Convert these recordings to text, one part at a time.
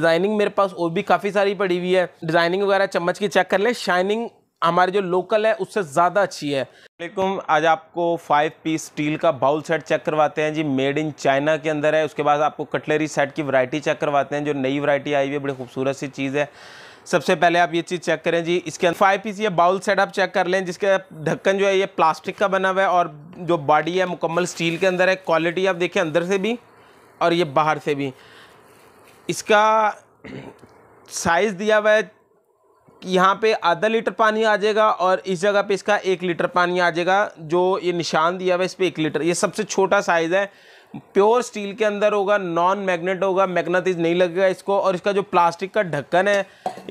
designing मेरे पास और भी काफ़ी सारी पड़ी हुई है डिजाइनिंग वगैरह चम्मच की चेक कर ले शाइनिंग हमारे जो लोकल है उससे ज़्यादा अच्छी है लेकिन आज आपको फाइव पीस स्टील का बाउल सेट चेक करवाते हैं जी मेड इन चाइना के अंदर है उसके बाद आपको कटलरी सेट की वैरायटी चेक करवाते हैं जो नई वैरायटी आई हुई है बड़ी खूबसूरत सी चीज़ है सबसे पहले आप ये चीज़ चेक करें जी इसके अंदर फाइव पीस ये बाउल सेट आप चेक कर लें जिसका ढक्कन जो है ये प्लास्टिक का बना हुआ है और जो बॉडी है मुकम्मल स्टील के अंदर है क्वालिटी आप देखें अंदर से भी और ये बाहर से भी इसका साइज़ दिया हुआ है यहाँ पे आधा लीटर पानी आ जाएगा और इस जगह पे इसका एक लीटर पानी आ जाएगा जो ये निशान दिया हुआ है इस पर एक लीटर ये सबसे छोटा साइज़ है प्योर स्टील के अंदर होगा नॉन मैग्नेट होगा मैग्नेटिज नहीं लगेगा इसको और इसका जो प्लास्टिक का ढक्कन है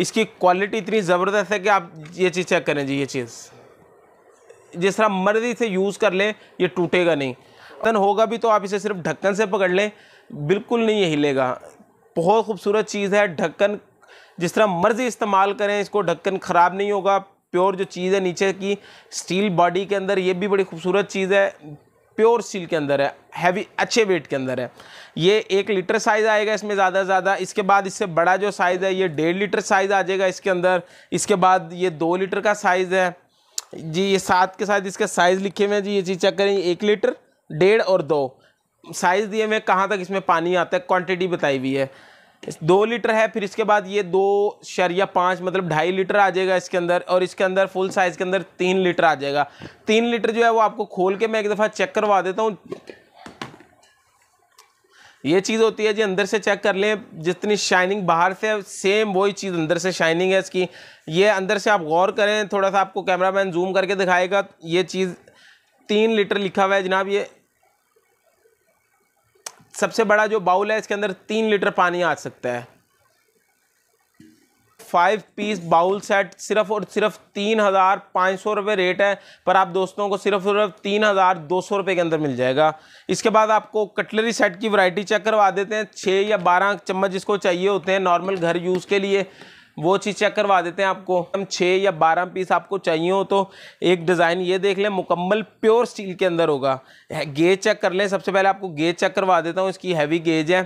इसकी क्वालिटी इतनी ज़बरदस्त है कि आप ये चीज़ चेक करें जी ये चीज़ जिस तरह मर्जी से यूज़ कर लें ये टूटेगा नहीं होगा भी तो आप इसे सिर्फ ढक्कन से पकड़ लें बिल्कुल नहीं हिलेगा बहुत खूबसूरत चीज़ है ढक्कन जिस तरह मर्ज़ी इस्तेमाल करें इसको ढक्कन ख़राब नहीं होगा प्योर जो चीज़ है नीचे की स्टील बॉडी के अंदर ये भी बड़ी खूबसूरत चीज़ है प्योर स्टील के अंदर है हैवी अच्छे वेट के अंदर है ये एक लीटर साइज़ आएगा इसमें ज़्यादा से ज़्यादा इसके बाद इससे बड़ा जो साइज़ है ये डेढ़ लीटर साइज़ आ जाएगा इसके अंदर इसके बाद ये दो लीटर का साइज़ है जी ये सात के साथ इसके साइज़ लिखे हुए हैं जी ये चीज़ चेक करें एक लीटर डेढ़ और दो साइज़ दिए हुए कहाँ तक इसमें पानी आता है क्वान्टिटी बताई हुई है दो लीटर है फिर इसके बाद ये दो शरिया पाँच मतलब ढाई लीटर आ जाएगा इसके अंदर और इसके अंदर फुल साइज़ के अंदर तीन लीटर आ जाएगा तीन लीटर जो है वो आपको खोल के मैं एक दफ़ा चेक करवा देता हूँ ये चीज़ होती है जी अंदर से चेक कर लें जितनी शाइनिंग बाहर से सेम वही चीज़ अंदर से शाइनिंग है इसकी ये अंदर से आप गौर करें थोड़ा सा आपको कैमरा मैन जूम करके दिखाएगा ये चीज़ तीन लीटर लिखा हुआ है जनाब ये सबसे बड़ा जो बाउल है इसके अंदर तीन लीटर पानी आ सकता है फाइव पीस बाउल सेट सिर्फ और सिर्फ तीन हज़ार पाँच सौ रुपये रेट है पर आप दोस्तों को सिर्फ और सिर्फ तीन हज़ार दो सौ रुपये के अंदर मिल जाएगा इसके बाद आपको कटलरी सेट की वैरायटी चेक करवा देते हैं छः या बारह चम्मच जिसको चाहिए होते हैं नॉर्मल घर यूज़ के लिए वो चीज़ चेक करवा देते हैं आपको हम छः या बारह पीस आपको चाहिए हो तो एक डिज़ाइन ये देख लें मुकम्मल प्योर स्टील के अंदर होगा गेज चेक कर लें सबसे पहले आपको गेज चेक करवा देता हूँ इसकी हैवी गेज है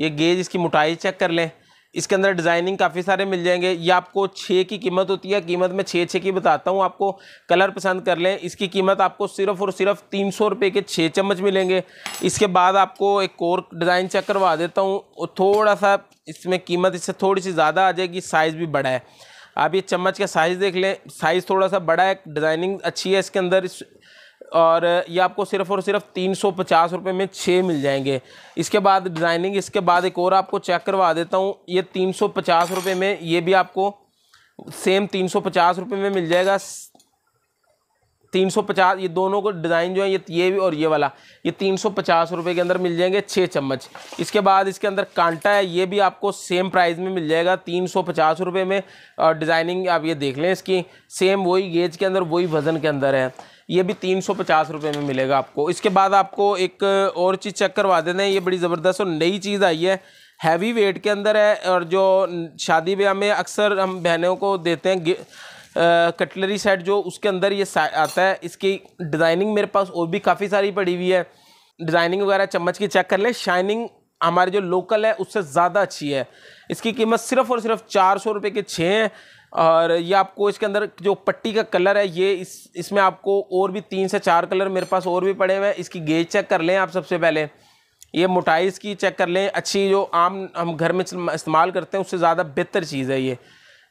ये गेज इसकी मोटाई चेक कर लें इसके अंदर डिज़ाइनिंग काफ़ी सारे मिल जाएंगे ये आपको छः की कीमत होती है कीमत मैं छः छः की बताता हूँ आपको कलर पसंद कर लें इसकी कीमत आपको सिर्फ और सिर्फ तीन सौ रुपये के छः चम्मच मिलेंगे इसके बाद आपको एक और डिज़ाइन चेक करवा देता हूँ और थोड़ा सा इसमें कीमत इससे थोड़ी सी ज़्यादा आ जाएगी साइज़ भी बड़ा है आप ये चम्मच का साइज़ देख लें साइज़ थोड़ा सा बड़ा है डिज़ाइनिंग अच्छी है इसके अंदर इस... और ये आपको सिर्फ और सिर्फ तीन सौ पचास रुपये में छः मिल जाएंगे इसके बाद डिज़ाइनिंग इसके बाद एक और आपको चेक करवा देता हूँ ये तीन सौ पचास रुपये में ये भी आपको सेम तीन सौ पचास रुपये में मिल जाएगा तीन सौ पचास ये दोनों को डिज़ाइन जो है ये ये भी और ये वाला ये तीन सौ पचास रुपये के अंदर मिल जाएंगे छः चम्मच इसके बाद इसके अंदर कांटा है ये भी आपको सेम प्राइस में मिल जाएगा तीन सौ पचास रुपये में और डिज़ाइनिंग आप ये देख लें इसकी सेम वही गेज के अंदर वही वज़न के अंदर है ये भी तीन सौ पचास रुपये में मिलेगा आपको इसके बाद आपको एक और चीज़ चेक करवा देते हैं ये बड़ी ज़बरदस्त और नई चीज़ आई है हैवी वेट के अंदर है और जो शादी ब्याह में अक्सर हम बहनों को देते हैं कटलरी सेट जो उसके अंदर ये आता है इसकी डिज़ाइनिंग मेरे पास और भी काफ़ी सारी पड़ी हुई है डिज़ाइनिंग वगैरह चम्मच की चेक कर लें शाइनिंग हमारे जो लोकल है उससे ज़्यादा अच्छी है इसकी कीमत सिर्फ़ और सिर्फ चार सौ रुपये के छः हैं और ये आपको इसके अंदर जो पट्टी का कलर है ये इस इसमें आपको और भी तीन से चार कलर मेरे पास और भी पड़े हुए हैं इसकी गेज चेक कर लें आप सबसे पहले ये मोटाई इसकी चेक कर लें अच्छी जो आम हम घर में इस्तेमाल करते हैं उससे ज़्यादा बेहतर चीज़ है ये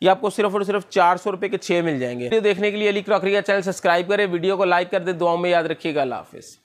ये आपको सिर्फ और सिर्फ चार सौ रुपये के छः मिल जाएंगे देखने के लिए अली क्रॉकरी का चैनल सब्सक्राइब करें वीडियो को लाइक कर दें दुआ में याद रखिएगा अला हाफिज़